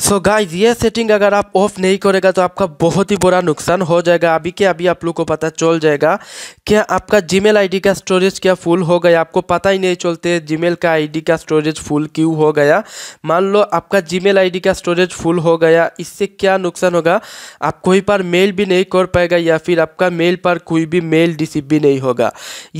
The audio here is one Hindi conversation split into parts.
सो so गाइज ये सेटिंग अगर आप ऑफ नहीं करेगा तो आपका बहुत ही बुरा नुकसान हो जाएगा अभी के अभी आप लोग को पता चल जाएगा कि आपका जीमेल आईडी का स्टोरेज क्या फुल हो गया आपको पता ही नहीं चलते जीमेल का आईडी का स्टोरेज फुल क्यों हो गया मान लो आपका जीमेल आईडी का स्टोरेज फुल हो गया इससे क्या नुकसान होगा आप कोई पर मेल भी नहीं कर पाएगा या फिर आपका मेल पर कोई भी मेल रिसीव भी नहीं होगा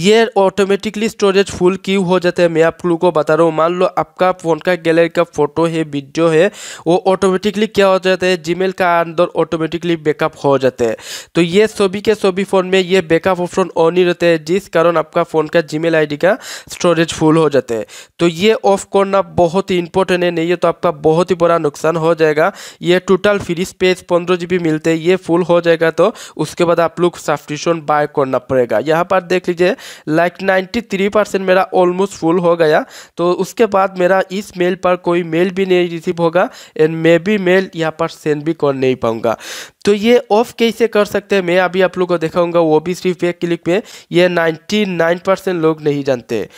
ये ऑटोमेटिकली स्टोरेज फुल क्यों हो जाता है मैं आप लोग को बता रहा हूँ मान लो आपका फ़ोन का गैलरी का फोटो है वीडियो है वो ऑटोमेटिकली क्या हो जाता है जीमेल का अंदर ऑटोमेटिकली बैकअप हो जाते हैं तो ये सभी के सभी फ़ोन में ये बैकअप ऑप्शन ऑन ही रहते हैं जिस कारण आपका फ़ोन का जीमेल आईडी का स्टोरेज फुल हो जाते हैं तो ये ऑफ करना बहुत ही इंपॉर्टेंट है नहीं है तो आपका बहुत ही बड़ा नुकसान हो जाएगा ये टोटल फ्री स्पेस पंद्रह जी मिलते हैं ये फुल हो जाएगा तो उसके बाद आप लोग सब्सक्रिप्शन बाय करना पड़ेगा यहाँ पर देख लीजिए लाइक नाइन्टी थ्री परसेंट मेरा ऑलमोस्ट फुल हो गया तो उसके बाद मेरा इस मेल पर कोई मेल भी नहीं रिसीव होगा एंड मे बी मेल यहाँ पर सेंड भी कर नहीं पाऊँगा तो ये ऑफ कैसे कर सकते हैं मैं अभी आप लोग को दिखाऊंगा वो भी सिर्फ एक क्लिक में ये 99 परसेंट लोग नहीं जानते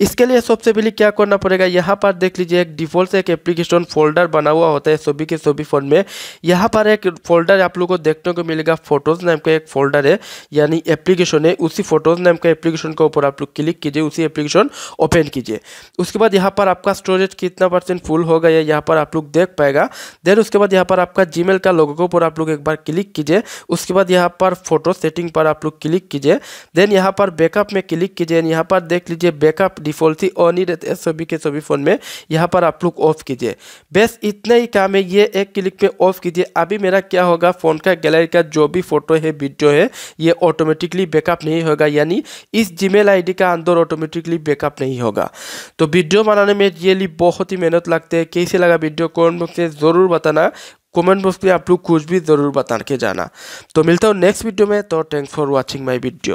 इसके लिए सबसे पहले क्या करना पड़ेगा यहाँ पर देख लीजिए एक डिफॉल्ट से एक एप्लीकेशन फोल्डर बना हुआ होता है सभी के सभी फोन में यहाँ पर एक फोल्डर आप लोग को देखने को मिलेगा फोटोज़ नाम का एक फोल्डर है यानी एप्लीकेशन है उसी फोटोज़ नाम का एप्लीकेशन के ऊपर आप लोग क्लिक कीजिए उसी एप्लीकेशन ओपन कीजिए उसके बाद यहाँ पर आपका स्टोरेज कितना परसेंट फुल हो गया यहाँ पर आप लोग देख पाएगा देन उसके बाद यहाँ पर आपका जी का लोगों के ऊपर आप लोग एक बार पर क्लिक कीजिए उसके बाद यहाँ पर फोटो सेटिंग पर आप लोग क्लिक कीजिए देन यहाँ पर बैकअप में क्लिक कीजिए यहाँ पर देख लीजिए बैकअप डिफॉल्ट ही ऑन ही रहते सभी के सभी फ़ोन में यहाँ पर आप लोग ऑफ कीजिए बस इतना ही काम है ये एक क्लिक में ऑफ कीजिए अभी मेरा क्या होगा फ़ोन का गैलरी का जो भी फोटो है वीडियो है ये ऑटोमेटिकली बैकअप नहीं होगा यानी इस जीमेल आईडी का अंदर ऑटोमेटिकली बैकअप नहीं होगा तो वीडियो बनाने में रियली बहुत ही मेहनत लगते हैं कैसे लगा वीडियो कमेंट बॉक्स में ज़रूर बताना कमेंट बॉक्स में आप लोग कुछ भी ज़रूर बता के जाना तो मिलता हूँ नेक्स्ट वीडियो में तो thanks for watching my video